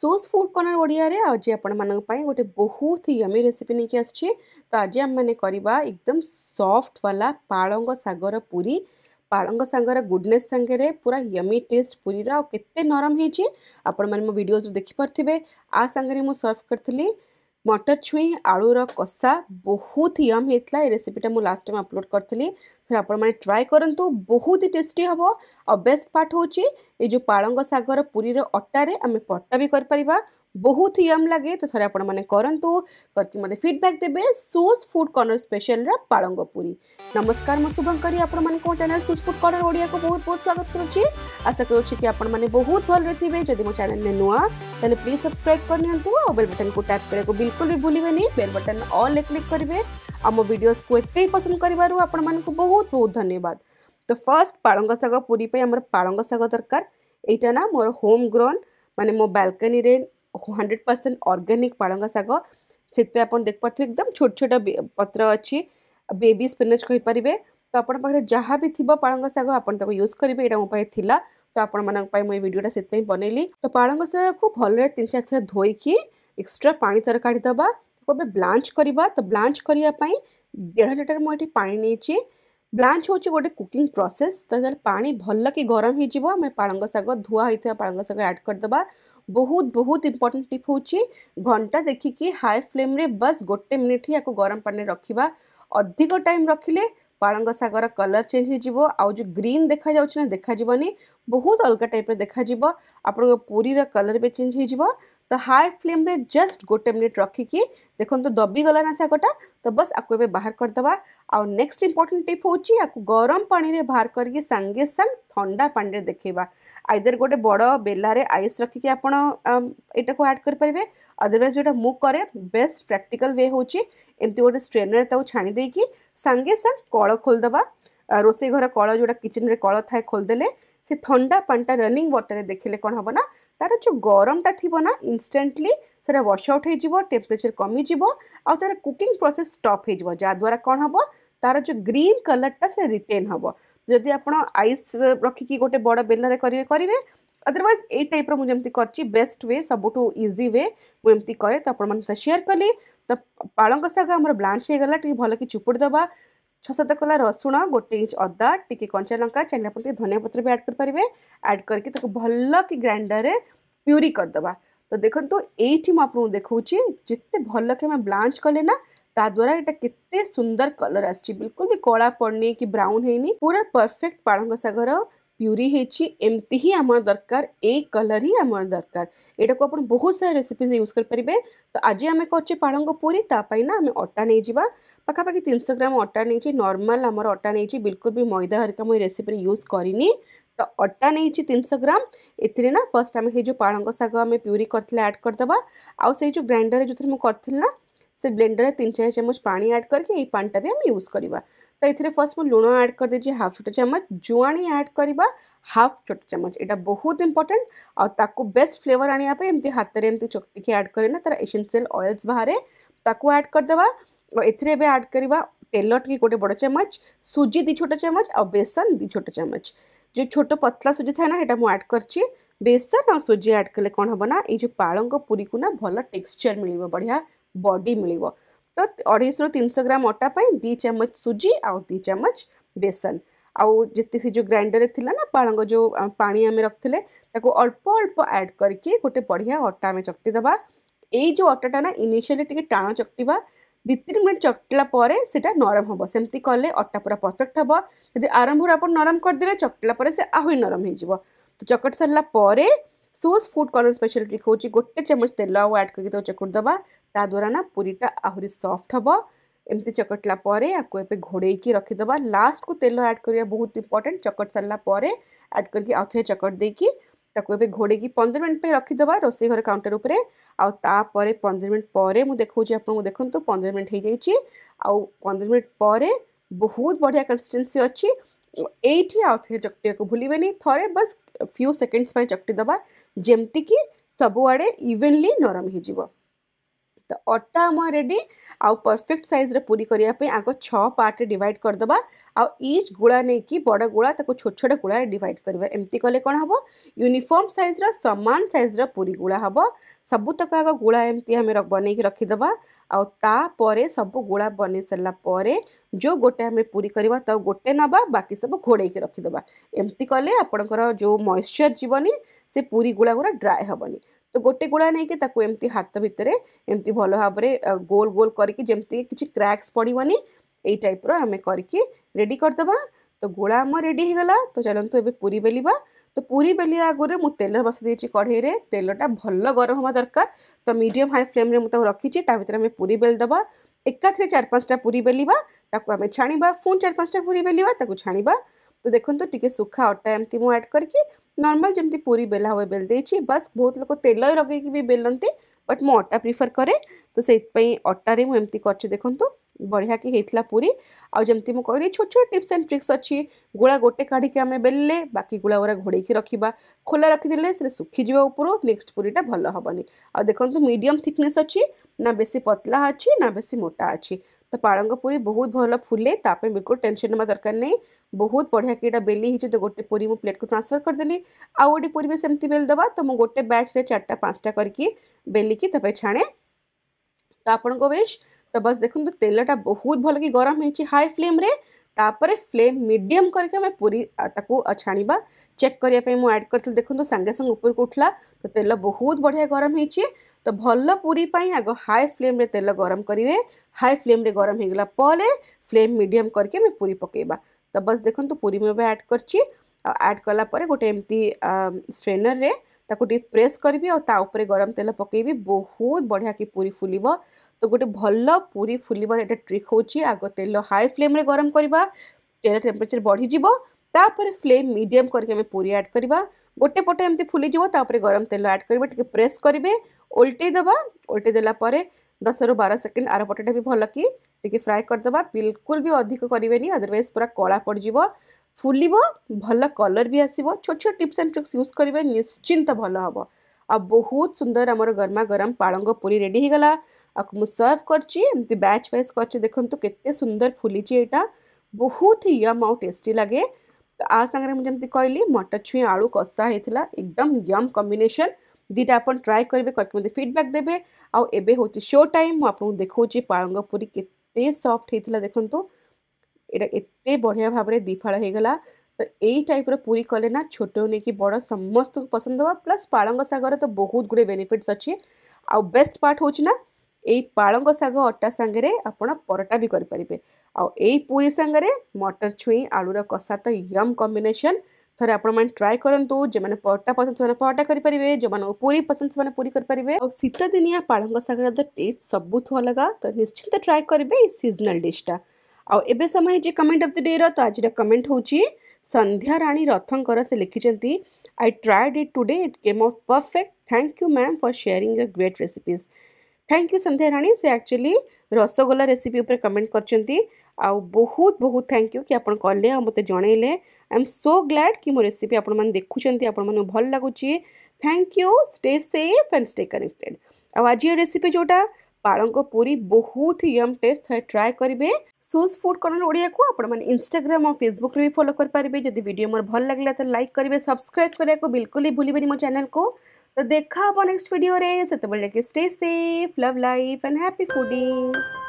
Source food corner ওড়িয়ারে আজ আপনার গোটে বহুত হি ইমি রেসিপি নিয়ে আসছি তো আজ আমি করা একদম সফট বালা পাড়ঙ্গ শাগর পুরী ପାଳଙ୍ଗ ସାଙ୍ଗର ଗୁଡ଼ନେସ୍ ସାଙ୍ଗରେ ପୁରା ୟମି ଟେଷ୍ଟ ପୁରୀର ଆଉ କେତେ ନରମ ହେଇଛି ଆପଣମାନେ ମୋ ଭିଡ଼ିଓଜରୁ ଦେଖିପାରୁଥିବେ ଆ ସାଙ୍ଗରେ ମୁଁ ସର୍ଭ କରିଥିଲି ମଟର ଛୁଇଁ ଆଳୁର କଷା ବହୁତ ୟମ୍ ହେଇଥିଲା ଏ ରେସିପିଟା ମୁଁ ଲାଷ୍ଟ ଟାଇମ୍ ଅପଲୋଡ଼ କରିଥିଲି ଥରେ ଆପଣମାନେ ଟ୍ରାଏ କରନ୍ତୁ ବହୁତ ହି ଟେଷ୍ଟି ହେବ ଆଉ ବେଷ୍ଟ ପାର୍ଟ ହେଉଛି ଏ ଯେଉଁ ପାଳଙ୍ଗ ଶାଗର ପୁରୀର ଅଟାରେ ଆମେ ପଟା ବି କରିପାରିବା बहुत ही यम लगे तो थोड़े आपने करूँ करके मतलब फिडबैक् देते सुज फुड कर्णर स्पेशल पालंगपुरी नमस्कार मुभंकरी आप चेल सुज फुड कर्णर ओडिया को बहुत बहुत स्वागत करशा करें बहुत भल थे जब मो चेल नुआ तो प्लीज सब्सक्राइब करनी और बेल बटन को टैप करने को बिल्कुल भी भूलिए नहीं बेल बटन अल्ले क्लिक करेंगे आम भिडस को एत पसंद कर बहुत बहुत धन्यवाद तो फर्स्ट पालंग शुरी पालंग शरकार यहीटा ना मोर होम ग्रोन मानने मो बाल्कनी हंड्रेड परसेंट अर्गानिक ପାଳଙ୍ଗ ଶାଗ ସେଥିପାଇଁ ଆପଣ ଦେଖିପାରୁଥିବେ ଏକଦମ ଛୋଟ ଛୋଟ ପତ୍ର ଅଛି ବେବି ସ୍ପିନାଚ୍ କହିପାରିବେ ତ ଆପଣଙ୍କ ପାଖରେ ଯାହା ବି ଥିବ ପାଳଙ୍ଗ ଶାଗ ଆପଣ ତାକୁ ୟୁଜ୍ କରିବେ ଏଇଟା ମୋ ପାଇଁ ଥିଲା ତ ଆପଣମାନଙ୍କ ପାଇଁ ମୁଁ ଏଇ ଭିଡ଼ିଓଟା ସେଥିପାଇଁ ବନେଇଲି ତ ପାଳଙ୍ଗ ଶାଗକୁ ଭଲରେ ତିନି ଚାରି ଥର ଧୋଇକି ଏକ୍ସଟ୍ରା ପାଣି ତାର କାଢ଼ିଦେବା ତାକୁ ଏବେ ବ୍ଲାଞ୍ଚ କରିବା ତ ବ୍ଲାଞ୍ଚ କରିବା ପାଇଁ ଦେଢ଼ ଲିଟର ମୁଁ ଏଠି ପାଣି ନେଇଛି ब्लांच हूँ गोटे कुकिंग प्रोसेस तो पा भल कि गरम हो पालंग शुआ होड करदे बहुत बहुत इंपोर्टां टीप हूँ घंटा देखिकी हाई फ्लेम रे बस गोटे मिनिट ही आपको गरम पाने रखा अधिक टाइम रखिले पांग शलर चेंज हो जो ग्रीन देखा जा देखा बहुत अलग टाइप देखा आपण पूरीर कलर भी चेंज हो तो हाई फ्लेम रे जस्ट गोटे मिनिट रखिकी देखते दबी ना शागटा तो बस आपको बाहर करदे ଆଉ ନେକ୍ସଟ ଇମ୍ପୋର୍ଟାଣ୍ଟ ଟିପ୍ ହେଉଛି ୟାକୁ ଗରମ ପାଣିରେ ବାହାର କରିକି ସାଙ୍ଗେ ସାଙ୍ଗେ ଥଣ୍ଡା ପାଣିରେ ଦେଖେଇବା ଆଇଦର ଗୋଟେ ବଡ଼ ବେଲାରେ ଆଇସ୍ ରଖିକି ଆପଣ ଏଇଟାକୁ ଆଡ଼୍ କରିପାରିବେ ଅଦରୱାଇଜ୍ ଯେଉଁଟା ମୁଁ କରେ ବେଷ୍ଟ ପ୍ରାକ୍ଟିକାଲ ୱେ ହେଉଛି ଏମିତି ଗୋଟେ ଷ୍ଟ୍ରେନରରେ ତାକୁ ଛାଣି ଦେଇକି ସାଙ୍ଗେ ସାଙ୍ଗେ କଳ ଖୋଲିଦେବା ରୋଷେଇ ଘର କଳ ଯେଉଁଟା କିଚେନରେ କଳ ଥାଏ ଖୋଲିଦେଲେ ସେ ଥଣ୍ଡା ପାଣିଟା ରନିଂ ୱାଟର୍ରେ ଦେଖିଲେ କ'ଣ ହେବ ନା ତା'ର ଯେଉଁ ଗରମଟା ଥିବ ନା ଇନଷ୍ଟାଣ୍ଟଲି ସେଇଟା ୱାଶ୍ ଆଉଟ୍ ହେଇଯିବ ଟେମ୍ପରେଚର୍ କମିଯିବ ଆଉ ତା'ର କୁକିଂ ପ୍ରୋସେସ୍ ଷ୍ଟପ୍ ହେଇଯିବ ଯାହାଦ୍ୱାରା କ'ଣ ହେବ ତା'ର ଯେଉଁ ଗ୍ରୀନ୍ କଲର୍ଟା ସେ ରିଟେନ୍ ହେବ ଯଦି ଆପଣ ଆଇସ୍ ରଖିକି ଗୋଟେ ବଡ଼ ବେଲାରେ କରିବେ କରିବେ ଅଦରୱାଇଜ୍ ଏଇ ଟାଇପ୍ର ମୁଁ ଯେମିତି କରିଛି ବେଷ୍ଟ ୱେ ସବୁଠୁ ଇଜି ୱେ ମୁଁ ଏମିତି କରେ ତ ଆପଣମାନଙ୍କ ସହିତ ସେୟାର କଲି ତ ପାଳଙ୍ଗ ଶାଗ ଆମର ବ୍ଲାଞ୍ଚ ହେଇଗଲା ଟିକେ ଭଲକି ଚୁପୁଡ଼ି ଦେବା कला रसुण गोटे इंच अदा टी कंचा लंका चाहिए आप धनिया पत्र भी एड करेंगे एड करके भल कि ग्राइंडर प्यूरी करदे तो देखो ये आपको देखा जिते भल कि ब्लांच कले द्वारा यहाँ के सुंदर कलर आस बिल्कुल भी कला पड़नी कि ब्राउन है पूरा परफेक्ट पालंग शागर प्यूरी होती ही आम दरकार ए कलर ही आम दरकार यू आप बहुत सारा रेसीपीज यूज करेंगे तो आज आम करे पाड़ पूरी तापाई ना आम अटा नहीं जावा पखापाखि तीन सौ ग्राम अटा नहीं नर्माल आम अटा नहीं बिलकुल भी मैदा हरिका मुझे रेसीपी यूज करनी तो अटा नहीं तीन सौ ग्राम एथे ना फर्स्ट आम जो पाड़ शाग आम प्यूरी करें आड करदे आई जो ग्राइंडर जो थी मुझे करना से ब्लेंडर तीन चार चामच पा आड करके ये पानीटा भी आम यूज करवा तो ये फर्स्ट मुझे लुण आड करदे हाफ छोट चामच जुआणी आड करवा हाफ छोट चामच यहाँ बहुत इंपोर्टां आउ बेस्ट फ्लेवर आने पर हाथ में एमती चकटिकी आड करना तार एसेनसीयल अएल्स बाहर ताकू आड करदे और ये आड करवा तेल टी गोटे बड़ चमच सुजी दी छोट चमच आ बेसन दी छोट चमच जो छोट पतला सुजी था ना यहाँ मुझे आड कर बेसन और सुजी आड कले कौन हम ना ये पाड़ पूरी को ना भल टेक्सचर मिल बढ़िया ବଡ଼ି ମିଳିବ ତ ଅଢ଼େଇଶରୁ ତିନିଶହ ଗ୍ରାମ ଅଟା ପାଇଁ ଦୁଇ ଚାମଚ ସୁଜି ଆଉ ଦୁଇ ଚାମଚ ବେସନ ଆଉ ଯେତେ ସେ ଯେଉଁ ଗ୍ରାଇଣ୍ଡରରେ ଥିଲା ନା ପାଳଙ୍ଗ ଯେଉଁ ପାଣି ଆମେ ରଖିଥିଲେ ତାକୁ ଅଳ୍ପ ଅଳ୍ପ ଆଡ଼୍ କରିକି ଗୋଟେ ବଢ଼ିଆ ଅଟା ଆମେ ଚକଟି ଦେବା ଏଇ ଯେଉଁ ଅଟାଟା ନା ଇନିସିଆଲି ଟିକେ ଟାଣ ଚକଟିବା ଦୁଇ ତିନି ମିନିଟ୍ ଚକଟିଲା ପରେ ସେଇଟା ନରମ ହେବ ସେମିତି କଲେ ଅଟା ପୁରା ପରଫେକ୍ଟ ହେବ ଯଦି ଆରମ୍ଭରୁ ଆପଣ ନରମ କରିଦେବେ ଚକଟିଲା ପରେ ସେ ଆହୁରି ନରମ ହେଇଯିବ ତ ଚକଟି ସାରିଲା ପରେ ಸೋಸ್ ಫುಡ್ ಕಾಲರ್ ಸ್ಪೆಷಾಲಿಟಿ ହେଉଛି ଗୋଟେ ଚାମଚ ତେଲ ଆଉ ଆଡ଼୍ କରିକି ତାକୁ ଚକୁଟି ଦେବା ତାଦ୍ୱାରା ନା ପୁରୀଟା ଆହୁରି ସଫ୍ଟ ହେବ ଏମିତି ଚକଟିଲା ପରେ ଆକୁ ଏବେ ଘୋଡ଼େଇକି ରଖିଦେବା ଲାଷ୍ଟକୁ ତେଲ ଆଡ଼୍ କରିବା ବହୁତ ଇମ୍ପର୍ଟାଣ୍ଟ ଚକଟି ସାରିଲା ପରେ ଆଡ଼୍ କରିକି ଆଉ ଥରେ ଚକଟି ଦେଇକି ତାକୁ ଏବେ ଘୋଡ଼େଇକି ପନ୍ଦର ମିନିଟ୍ ପାଇଁ ରଖିଦେବା ରୋଷେଇ ଘର କାଉଣ୍ଟର ଉପରେ ଆଉ ତାପରେ ପନ୍ଦର ମିନିଟ୍ ପରେ ମୁଁ ଦେଖାଉଛି ଆପଣଙ୍କୁ ଦେଖନ୍ତୁ ପନ୍ଦର ମିନିଟ୍ ହେଇଯାଇଛି ଆଉ ପନ୍ଦର ମିନିଟ୍ ପରେ ବହୁତ ବଢ଼ିଆ କନସିଷ୍ଟେନ୍ସି ଅଛି ଏଇଠି ଆଉ ଥରେ ଚକଟିବାକୁ ଭୁଲିବେନି ଥରେ ବସ୍ फ्यू सेकेंड्स चकटी दबा जमती कि सबुआड़े इवेनली नरम हो तो अटा आम रेडी आउ परफेक्ट सैज्रे पूरी करने आगे छ पार्ट डिवाइड करदे आज गुड़ा नहीं कि बड़ गुड़ा छोट छोट गुड़ा डिवाइड करवा एमती कले कौन हम यूनिफर्म सैज्र सामान सैज्र पूरी गुड़ा हम सबूतक आग गुड़ा एमती बनई रखीद आउपर सब गुड़ा बन सर जो गोटे आम पूरी करवा तो गोटे ना बाकी सब घोड़े रखीद एमती कले आपर जो मइश्चर जीवन से पूरी गुड़ा गुड़ा ड्राए हेनी ତ ଗୋଟେ ଗୋଳା ନେଇକି ତାକୁ ଏମିତି ହାତ ଭିତରେ ଏମିତି ଭଲ ଭାବରେ ଗୋଲ ଗୋଲ କରିକି ଯେମିତି କିଛି କ୍ରାକ୍ସ ପଡ଼ିବନି ଏଇ ଟାଇପ୍ର ଆମେ କରିକି ରେଡ଼ି କରିଦେବା ତ ଗୋଳା ଆମ ରେଡ଼ି ହେଇଗଲା ତ ଚାଲନ୍ତୁ ଏବେ ପୁରୀ ବେଲିବା ତ ପୁରୀ ବେଲିବା ଆଗରୁ ମୁଁ ତେଲ ବସାଇ ଦେଇଛି କଢ଼େଇରେ ତେଲଟା ଭଲ ଗରମ ହେବା ଦରକାର ତ ମିଡ଼ିୟମ୍ ହାଇ ଫ୍ଲେମ୍ରେ ମୁଁ ତାକୁ ରଖିଛି ତା ଭିତରେ ଆମେ ପୁରୀ ବେଲିଦେବା ଏକାଥରେ ଚାରି ପାଞ୍ଚଟା ପୁରୀ ବେଲିବା ତାକୁ ଆମେ ଛାଣିବା ପୁଣି ଚାରି ପାଞ୍ଚଟା ପୁରୀ ବେଲିବା ତାକୁ ଛାଣିବା तो देखो तो टी सुखा अटा एमती मुझ आड करके नर्माल जमी पूरी बेला हुए बेल देती बस बहुत लोग तेल लगे भी बेलती बट मुझा अटा प्रिफर कै तो से अटारे मुझे देखो तो। बढ़िया कि होता पूरी आमती मुझे छोट छोट टीप्स एंड ट्रिक्स अच्छी गुला गोटे काढ़ी आम बेलने बाकी गुला गुराक घोड़े रखा खोला रखीदे सुखीज उपरू नेक्स्ट पूरीटा भल हेनी आ देखते मीडियम थिकने अच्छी ना बे पतला अच्छी ना बे मोटा अच्छी तो पालंग पूरी बहुत भल फुले बिल्कुल टेनसन नवा दरकार नहीं बहुत बढ़िया कि यहाँ बेली हो तो गोटे पूरी मुझ प्लेट को ट्रांसफर करदेली आउ गोटे पूरी भी सेमती बेल दबा तो मुझे गोटे बैच रे चार्टा पाँचटा करके बेलिकी छाणे तो आपण को बेस्ट तो बस देखो तो तेलटा बहुत भल कि गरम हो फ्लेम तापर फ्लेम मीडियम करके पूरी छाणवा चेक करने मुझे एड करी देखो तो सांगे सांगे को उठला तो तेल बहुत बढ़िया गरम हो तो भल पुरी आग हाई फ्लेम रे तेल गरम करेंगे हाई फ्लेम रे गरम हो फ्लेम मीडियम करके पूरी पकईवा तो बस देखो तो पूरी मुझे ऐड कर आड कला गोटे एमती स्ट्रेनर रे प्रेस करी और गरम तेल पकईबी बहुत बढ़िया कि पूरी फुल तो गोटे भल पूरी फुल ट्रिक हूँ आग तेल हाई फ्लेम रे गरम करवा तेल टेम्परेचर बढ़ीज तापर फ्लेम मीडियम करके पूरी ऐड करवा गोटे पटे एम फुल गरम तेल ऐड करेंगे टे प्रेस करेंगे ओल्टे दबा ओल्टे देलापर दस रु बार सेकेंड आर पटेटा भी भल कि फ्राए करदे बिल्कुल भी अधिक करेंगे अदरवैज पूरा कला पड़ जा फुल भल कलर भी आसो छोट छोट टीप्स एंड ट्रिक्स यूज करेंगे निश्चिंत भल हम आ बहुत सुंदर आम गरमा गरम पालंग पुरी रेडीगला मुझे सर्व कर बैच व्वैज कर देखो केन्दर फुली बहुत ही यम आउ टेस्टी लगे तो आगे मुझे कहली मटर छुई आलु कषा होता एकदम यम कम्बेसन दीटा आप ट्राए करेंगे करके फिडबैक् देते आउ ए शो टाइम मुझे देखा पुरी के सफ्ट होता देखता এটা ଏତେ ବଢ଼ିଆ ଭାବରେ ଦୁଇଫାଳ ହେଇଗଲା ତ ଏଇ ଟାଇପ୍ର ପୁରୀ କଲେ ନା ଛୋଟରୁ ନେଇକି ବଡ଼ ସମସ୍ତଙ୍କୁ ପସନ୍ଦ ହେବ ପ୍ଲସ୍ ପାଳଙ୍ଗ ଶାଗର ତ ବହୁତ ଗୁଡ଼ିଏ ବେନିଫିଟ୍ସ ଅଛି ଆଉ ବେଷ୍ଟ ପାର୍ଟ ହେଉଛି ନା ଏଇ ପାଳଙ୍ଗ ଶାଗ ଅଟା ସାଙ୍ଗରେ ଆପଣ ପରଟା ବି କରିପାରିବେ ଆଉ ଏଇ ପୁରୀ ସାଙ୍ଗରେ ମଟର ଛୁଇଁ ଆଳୁର କଷା ତ ୟମ୍ କମ୍ବିନେସନ୍ ଥରେ ଆପଣମାନେ ଟ୍ରାଏ କରନ୍ତୁ ଯେଉଁମାନେ ପରଟା ପସନ୍ଦ ସେମାନେ ପରଟା କରିପାରିବେ ଯେଉଁମାନଙ୍କୁ ପୁରୀ ପସନ୍ଦ ସେମାନେ ପୁରୀ କରିପାରିବେ ଆଉ ଶୀତଦିନିଆ ପାଳଙ୍ଗ ଶାଗର ତ ଟେଷ୍ଟ ସବୁଠୁ ଅଲଗା ତ ନିଶ୍ଚିନ୍ତ ଟ୍ରାଏ କରିବେ ଏଇ ସିଜନାଲ୍ ଡିଶ୍ଟା आउ ए समय हो कमेंट अफ द डे रो आज कमेंट हूँ संध्या राणी रथं से लिखिं I tried it today it came out perfect thank you ma'am for sharing a great recipes thank you Sandhya Rani से एक्चुअली रसगोला रेसीपी उपर कमेंट कर बहुत बहुत थैंक यू कि आप कले मत जनइले आई एम सो ग्लाड कि मो रेसीपी आपुंट भल लगुच thank you stay safe and stay connected आज रेसीपी जोटा पाळंग पुरी बहुत ही यम टेस्ट है ट्राए करेंगे सुस फुड कॉर्नर ओडिया को आपण माने और फेसबुक भी फलो कर पारिबे जदी मोर भल लगे तो लाइक करिवे सब्सक्राइब करने को बिल्कुल ही भूलिबे मो चैनल को तो देखा अपन नेक्स्ट वीडियो रे stay safe love life and happy fooding